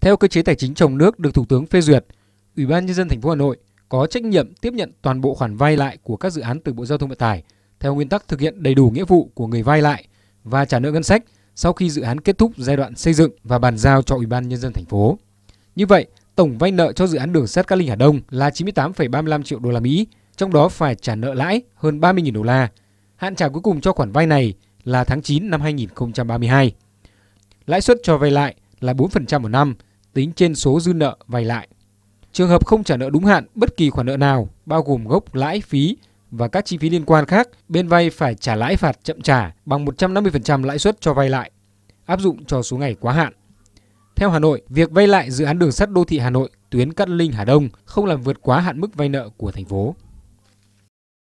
Theo cơ chế tài chính trong nước được Thủ tướng phê duyệt, Ủy ban nhân dân thành phố Hà Nội có trách nhiệm tiếp nhận toàn bộ khoản vay lại của các dự án từ Bộ Giao thông Vận tải theo nguyên tắc thực hiện đầy đủ nghĩa vụ của người vay lại và trả nợ ngân sách sau khi dự án kết thúc giai đoạn xây dựng và bàn giao cho Ủy ban nhân dân thành phố. Như vậy, tổng vay nợ cho dự án đường sắt Cát Linh Hà Đông là 98,35 triệu đô la Mỹ, trong đó phải trả nợ lãi hơn 30.000 đô la. Hạn trả cuối cùng cho khoản vay này là tháng 9 năm 2032. Lãi suất cho vay lại là 4% một năm tính trên số dư nợ vay lại. Trường hợp không trả nợ đúng hạn bất kỳ khoản nợ nào, bao gồm gốc, lãi, phí và các chi phí liên quan khác, bên vay phải trả lãi phạt chậm trả bằng 150% lãi suất cho vay lại, áp dụng cho số ngày quá hạn. Theo Hà Nội, việc vay lại dự án đường sắt đô thị Hà Nội tuyến Cát Linh Hà Đông không làm vượt quá hạn mức vay nợ của thành phố.